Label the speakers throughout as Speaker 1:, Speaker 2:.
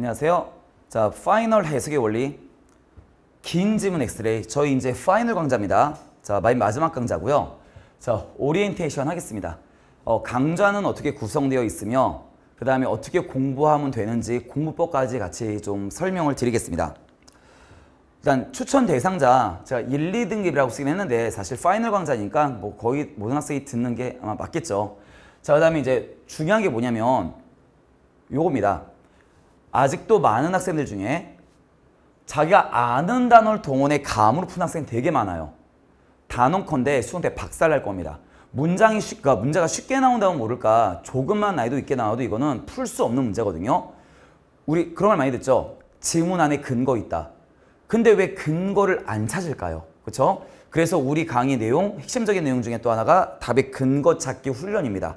Speaker 1: 안녕하세요. 자, 파이널 해석의 원리. 긴 지문 엑스레이. 저희 이제 파이널 강좌입니다. 자, 마이 마지막 강좌고요. 자, 오리엔테이션 하겠습니다. 어, 강좌는 어떻게 구성되어 있으며 그 다음에 어떻게 공부하면 되는지 공부법까지 같이 좀 설명을 드리겠습니다. 일단 추천 대상자 제가 1, 2등급이라고 쓰긴 했는데 사실 파이널 강좌니까 뭐 거의 모든 학생이 듣는 게 아마 맞겠죠. 자, 그 다음에 이제 중요한 게 뭐냐면 요겁니다. 아직도 많은 학생들 중에 자기가 아는 단어를 동원해 감으로 푸는 학생 되게 많아요. 단언컨대 수능 때 박살날 겁니다. 문장이 쉽, 그러니까 문제가 쉽게 나온다면 모를까 조금만 나이도 있게 나와도 이거는 풀 수 없는 문제거든요. 우리 그런 말 많이 듣죠. 질문 안에 근거 있다. 근데 왜 근거를 안 찾을까요? 그렇죠? 그래서 우리 강의 내용, 핵심적인 내용 중에 또 하나가 답의 근거 찾기 훈련입니다.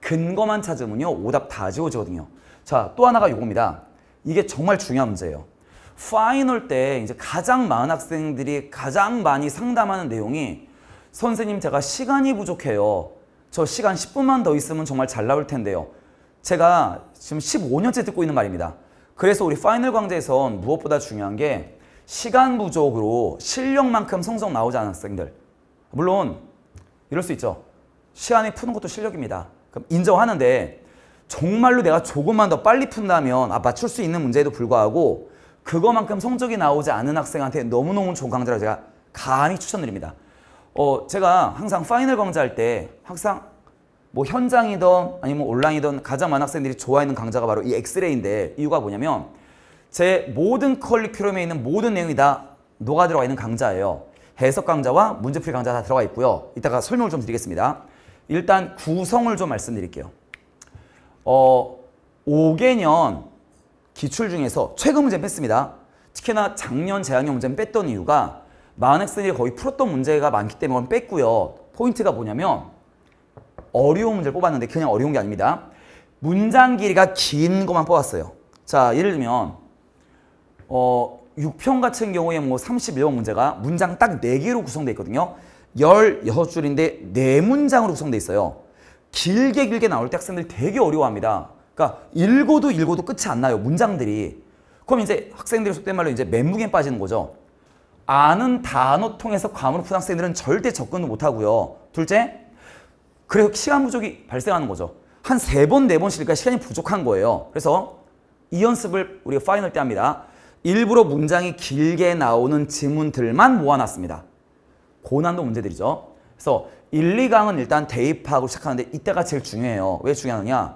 Speaker 1: 근거만 찾으면요. 오답 다 지워지거든요. 자, 또 하나가 요겁니다. 이게 정말 중요한 문제예요. 파이널 때 이제 가장 많은 학생들이 가장 많이 상담하는 내용이 선생님 제가 시간이 부족해요. 저 시간 10분만 더 있으면 정말 잘 나올 텐데요. 제가 지금 15년째 듣고 있는 말입니다. 그래서 우리 파이널 강좌에선 무엇보다 중요한 게 시간 부족으로 실력만큼 성적 나오지 않은 학생들. 물론 이럴 수 있죠. 시간이 푸는 것도 실력입니다. 그럼 인정하는데 정말로 내가 조금만 더 빨리 푼다면 아, 맞출 수 있는 문제에도 불구하고 그거만큼 성적이 나오지 않은 학생한테 너무너무 좋은 강좌라 제가 감히 추천드립니다. 어, 제가 항상 파이널 강좌할 때 항상 뭐 현장이든 아니면 뭐 온라인이든 가장 많은 학생들이 좋아하는 강좌가 바로 이 엑스레이인데 이유가 뭐냐면 제 모든 커리큘럼에 있는 모든 내용이 다 녹아 들어가 있는 강좌예요. 해석 강좌와 문제풀이 강좌 다 들어가 있고요. 이따가 설명을 좀 드리겠습니다. 일단 구성을 좀 말씀드릴게요. 어, 5개년 기출 중에서 최근 문제 는 뺐습니다. 특히나 작년 재학년 문제는 뺐던 이유가 많은 학생들이 거의 풀었던 문제가 많기 때문에 뺐고요. 포인트가 뭐냐면 어려운 문제를 뽑았는데 그냥 어려운 게 아닙니다. 문장 길이가 긴 것만 뽑았어요. 자, 예를 들면 어, 6편 같은 경우에 뭐 31번 문제가 문장 딱 4개로 구성되어 있거든요. 16줄인데 4문장으로 구성되어 있어요. 길게 길게 나올 때 학생들이 되게 어려워합니다. 그러니까 읽어도 읽어도 끝이 안 나요. 문장들이. 그럼 이제 학생들이 속된 말로 이제 멘붕에 빠지는 거죠. 아는 단어 통해서 과목을 푼 학생들은 절대 접근을 못하고요. 둘째, 그래서 시간 부족이 발생하는 거죠. 한 세 번, 네 번씩 그까 시간이 부족한 거예요. 그래서 이 연습을 우리가 파이널 때 합니다. 일부러 문장이 길게 나오는 지문들만 모아놨습니다. 고난도 문제들이죠. 그래서 1, 2강은 일단 대입하고 시작하는데 이때가 제일 중요해요. 왜 중요하느냐?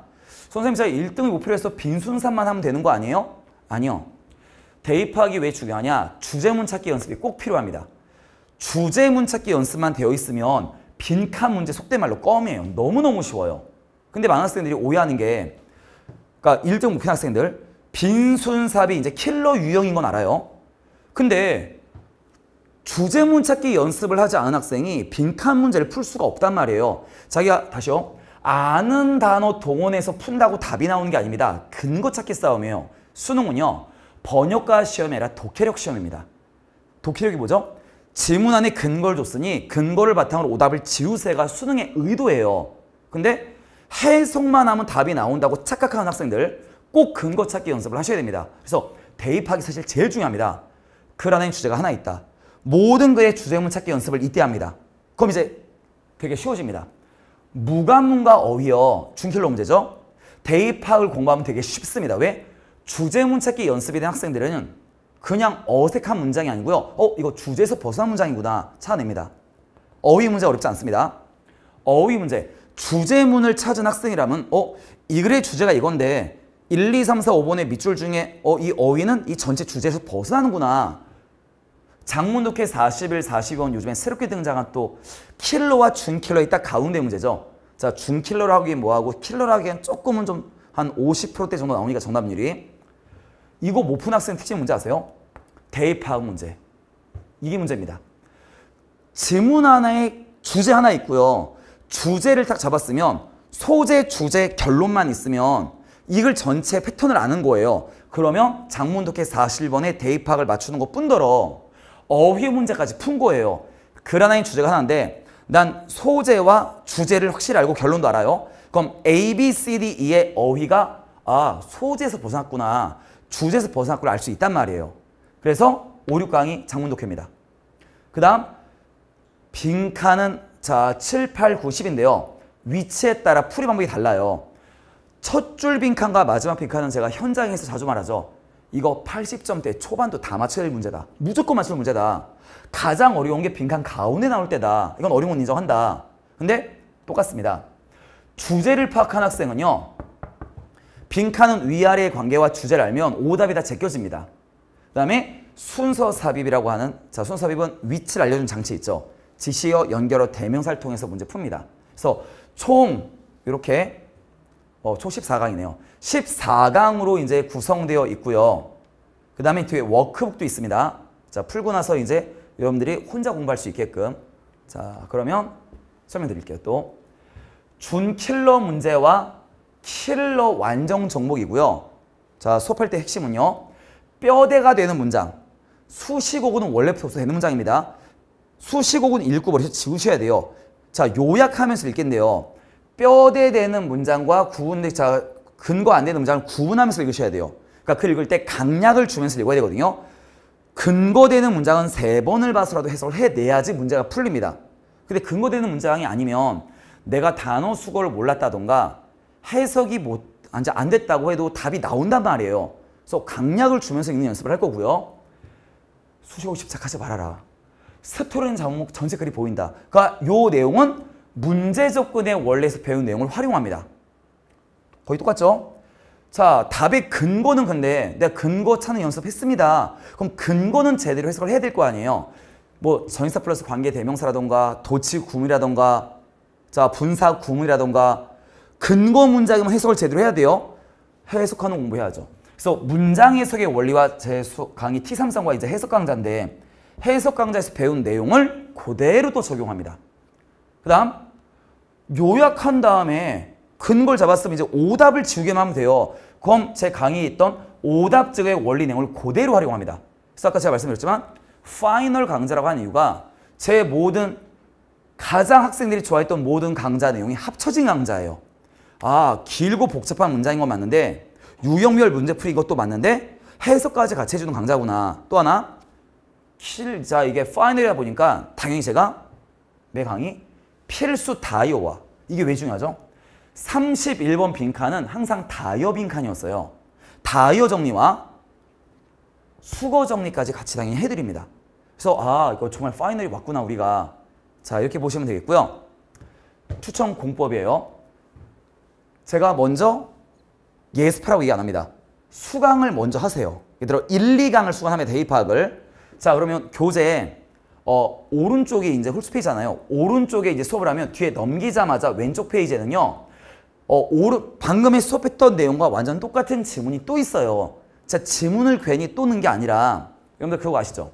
Speaker 1: 선생님 제가 1등을 목표로 해서 빈순산만 하면 되는 거 아니에요? 아니요. 대입하기 왜 중요하냐? 주제문 찾기 연습이 꼭 필요합니다. 주제문 찾기 연습만 되어 있으면 빈칸 문제 속된 말로 껌이에요. 너무너무 쉬워요. 근데 많은 학생들이 오해하는 게 그러니까 1등 목표 학생들 빈순삽이 이제 킬러 유형인 건 알아요. 근데 주제문 찾기 연습을 하지 않은 학생이 빈칸 문제를 풀 수가 없단 말이에요. 자기가 다시요. 아는 단어 동원해서 푼다고 답이 나오는 게 아닙니다. 근거 찾기 싸움이에요. 수능은요. 번역가 시험이 아니라 독해력 시험입니다. 독해력이 뭐죠? 질문 안에 근거를 줬으니 근거를 바탕으로 오답을 지우세가 수능의 의도예요. 근데 해석만 하면 답이 나온다고 착각하는 학생들 꼭 근거 찾기 연습을 하셔야 됩니다. 그래서 대입하기 사실 제일 중요합니다. 글 안에 주제가 하나 있다. 모든 글의 주제문 찾기 연습을 이때 합니다. 그럼 이제 되게 쉬워집니다. 무관문과 어휘어 중킬로 문제죠. 대입학을 공부하면 되게 쉽습니다. 왜? 주제문 찾기 연습이 된 학생들은 그냥 어색한 문장이 아니고요. 어? 이거 주제에서 벗어난 문장이구나. 찾아냅니다. 어휘 문제 어렵지 않습니다. 어휘 문제. 주제문을 찾은 학생이라면 어? 이 글의 주제가 이건데 1, 2, 3, 4, 5번의 밑줄 중에 어, 이 어휘는 이 전체 주제에서 벗어나는구나. 장문독해 4 0일 40원 요즘에 새롭게 등장한 또 킬러와 준킬러 의딱 가운데 문제죠. 자, 준킬러라 하기엔 뭐하고 킬러라 하기엔 조금은 좀 한 50%대 정도 나오니까 정답률이. 이거 못푼 학생 특징 문제 아세요? 대입 파악 문제. 이게 문제입니다. 질문 하나에 주제 하나 있고요. 주제를 딱 잡았으면 소재, 주제, 결론만 있으면 이걸 전체 패턴을 아는 거예요. 그러면 장문독해 4 0번에 대입학을 맞추는 것 뿐더러 어휘 문제까지 푼 거예요. 그라나인 주제가 하나인데 난 소재와 주제를 확실히 알고 결론도 알아요. 그럼 A, B, C, D, E의 어휘가 아 소재에서 벗어났구나. 주제에서 벗어났구나 알 수 있단 말이에요. 그래서 5, 6강이 장문독회입니다. 그 다음 빈칸은 자 7, 8, 9, 10인데요. 위치에 따라 풀이 방법이 달라요. 첫 줄 빈칸과 마지막 빈칸은 제가 현장에서 자주 말하죠. 이거 80점대 초반도 다 맞춰야 될 문제다. 무조건 맞출 문제다. 가장 어려운 게 빈칸 가운데 나올 때다. 이건 어려운 건 인정한다. 근데 똑같습니다. 주제를 파악한 학생은요. 빈칸은 위아래의 관계와 주제를 알면 오답이 다 제껴집니다. 그 다음에 순서 삽입이라고 하는 자 순서 삽입은 위치를 알려준 장치 있죠. 지시어, 연결어, 대명사를 통해서 문제 풉니다. 그래서 총 이렇게 어, 총 14강이네요. 14강으로 이제 구성되어 있고요. 그 다음에 뒤에 워크북도 있습니다. 자, 풀고 나서 이제 여러분들이 혼자 공부할 수 있게끔. 자, 그러면 설명드릴게요. 또 준킬러 문제와 킬러 완정 종목이고요. 자, 수업할 때 핵심은요. 뼈대가 되는 문장. 수식고구는 원래부터 되는 문장입니다. 수식고구 읽고 버려서 지우셔야 돼요. 자, 요약하면서 읽겠는데요. 뼈대되는 문장과 구분되 자 근거 안 되는 문장을 구분하면서 읽으셔야 돼요. 그러니까 그 읽을 때 강약을 주면서 읽어야 되거든요. 근거되는 문장은 세 번을 봐서라도 해석을 해내야지 문제가 풀립니다. 근데 근거되는 문장이 아니면 내가 단어 수거를 몰랐다던가 해석이 못, 안 됐다고 해도 답이 나온단 말이에요. 그래서 강약을 주면서 읽는 연습을 할 거고요. 수식어 집착하지 말아라. 스토리는 전세글이 보인다. 그러니까 요 내용은 문제 접근의 원리에서 배운 내용을 활용합니다. 거의 똑같죠? 자, 답의 근거는 근데 내가 근거 찾는 연습했습니다. 그럼 근거는 제대로 해석을 해야 될 거 아니에요. 뭐 전사 플러스 관계 대명사라던가 도치 구문이라던가 자, 분사 구문이라던가 근거 문장이면 해석을 제대로 해야 돼요. 해석하는 공부해야죠. 그래서 문장 해석의 원리와 제 수, 강의 T3상과 이제 해석 강좌인데 해석 강좌에서 배운 내용을 그대로 또 적용합니다. 그 다음 요약한 다음에 근거를 잡았으면 이제 오답을 지우기만 하면 돼요. 그럼 제 강의에 있던 오답적의 원리 내용을 그대로 활용합니다. 그래서 아까 제가 말씀드렸지만 파이널 강좌라고 하는 이유가 제 모든 가장 학생들이 좋아했던 모든 강좌 내용이 합쳐진 강좌예요. 아 길고 복잡한 문장인 건 맞는데 유형별 문제풀이 이것도 맞는데 해석까지 같이 해주는 강좌구나. 또 하나 킬자 이게 파이널이다 보니까 당연히 제가 내 강의 필수 다이오와 이게 왜 중요하죠? 31번 빈칸은 항상 다이어 빈칸이었어요. 다이어 정리와 수거 정리까지 같이 당연히 해드립니다. 그래서 아 이거 정말 파이널이 왔구나 우리가. 자 이렇게 보시면 되겠고요. 추천 공법이에요. 제가 먼저 예습하라고 얘기 안 합니다. 수강을 먼저 하세요. 예를 들어 1, 2강을 수강하면 대입학을. 자 그러면 교재에 어, 오른쪽이 이제 홀수페이지잖아요 오른쪽에 이제 수업을 하면 뒤에 넘기자마자 왼쪽 페이지에는요. 어, 오른, 방금에 수업했던 내용과 완전 똑같은 지문이 또 있어요. 자, 지문을 괜히 또는게 아니라 여러분들 그거 아시죠?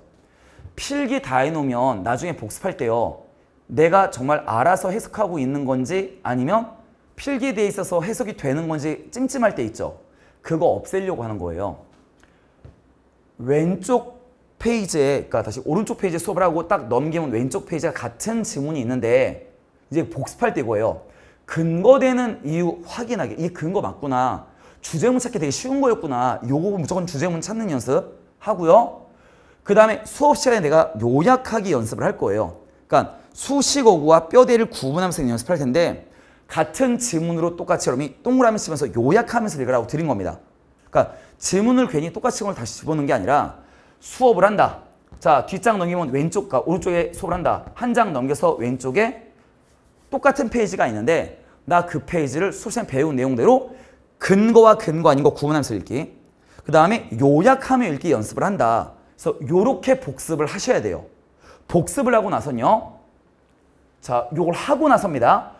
Speaker 1: 필기 다 해놓으면 나중에 복습할 때요. 내가 정말 알아서 해석하고 있는 건지 아니면 필기돼 있어서 해석이 되는 건지 찜찜할 때 있죠. 그거 없애려고 하는 거예요. 왼쪽 페이지에 그러니까 다시 오른쪽 페이지에 수업을 하고 딱 넘기면 왼쪽 페이지가 같은 지문이 있는데 이제 복습할 때이 거예요. 근거되는 이유 확인하기. 이 근거 맞구나. 주제문 찾기 되게 쉬운 거였구나. 요거 무조건 주제문 찾는 연습 하고요. 그 다음에 수업 시간에 내가 요약하기 연습을 할 거예요. 그러니까 수식어구와 뼈대를 구분하면서 연습할 텐데 같은 지문으로 똑같이 여러분이 동그라미 치면서 요약하면서 읽으라고 드린 겁니다. 그러니까 지문을 괜히 똑같이 걸 다시 집어넣는 게 아니라 수업을 한다. 자, 뒷장 넘기면 왼쪽과 아, 오른쪽에 수업을 한다. 한 장 넘겨서 왼쪽에 똑같은 페이지가 있는데 나 그 페이지를 수업 시 배운 내용대로 근거와 근거 아닌 거 구분하면서 읽기. 그 다음에 요약하며 읽기 연습을 한다. 그래서 요렇게 복습을 하셔야 돼요. 복습을 하고 나서는요. 자, 요걸 하고 나섭니다.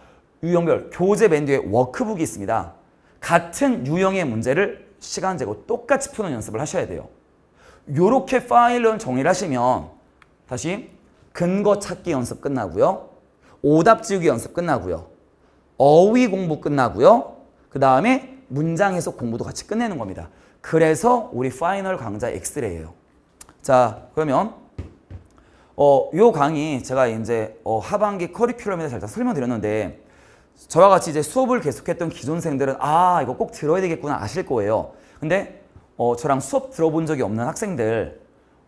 Speaker 1: 유형별 교재 맨 뒤에 워크북이 있습니다. 같은 유형의 문제를 시간 재고 똑같이 푸는 연습을 하셔야 돼요. 요렇게 파일을 정리를 하시면 다시 근거 찾기 연습 끝나고요. 오답 지우기 연습 끝나고요. 어휘 공부 끝나고요. 그 다음에 문장 해석 공부도 같이 끝내는 겁니다. 그래서 우리 파이널 강좌 엑스레이예요. 자 그러면 어, 요 강의 제가 이제 어, 하반기 커리큘럼에 서 살짝 설명드렸는데 저와 같이 이제 수업을 계속했던 기존생들은 아 이거 꼭 들어야 되겠구나 아실 거예요. 근데 어, 저랑 수업 들어본 적이 없는 학생들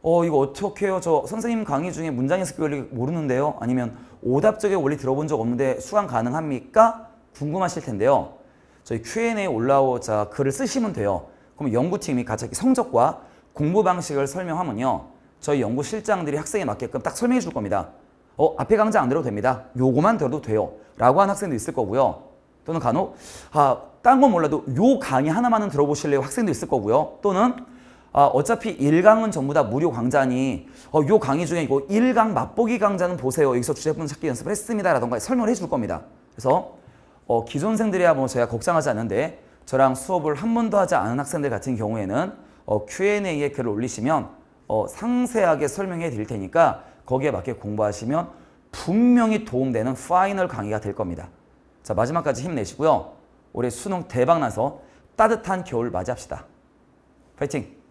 Speaker 1: 어 이거 어떻게 해요? 저 선생님 강의 중에 문장 해석 원리 모르는데요. 아니면 오답적의 원리 들어본 적 없는데 수강 가능합니까? 궁금하실 텐데요. 저희 q a 올라오자 글을 쓰시면 돼요. 그럼 연구팀이 가자기 성적과 공부 방식을 설명하면요. 저희 연구 실장들이 학생에 맞게끔 딱 설명해 줄 겁니다. 어, 앞에 강좌 안 들어도 됩니다. 요거만 들어도 돼요. 라고 한 학생도 있을 거고요. 또는 간혹 아, 딴 건 몰라도 요 강의 하나만은 들어보실래요? 학생도 있을 거고요. 또는 아, 어차피 1강은 전부 다 무료 강좌니 어, 요 강의 중에 이거 1강 맛보기 강좌는 보세요. 여기서 주제품 찾기 연습을 했습니다. 라던가 설명을 해줄 겁니다. 그래서 어, 기존생들이야 뭐 제가 걱정하지 않는데 저랑 수업을 한 번도 하지 않은 학생들 같은 경우에는 어, Q&A에 글을 올리시면 어, 상세하게 설명해 드릴 테니까 거기에 맞게 공부하시면 분명히 도움되는 파이널 강의가 될 겁니다. 자 마지막까지 힘내시고요. 올해 수능 대박나서 따뜻한 겨울 맞이합시다. 파이팅!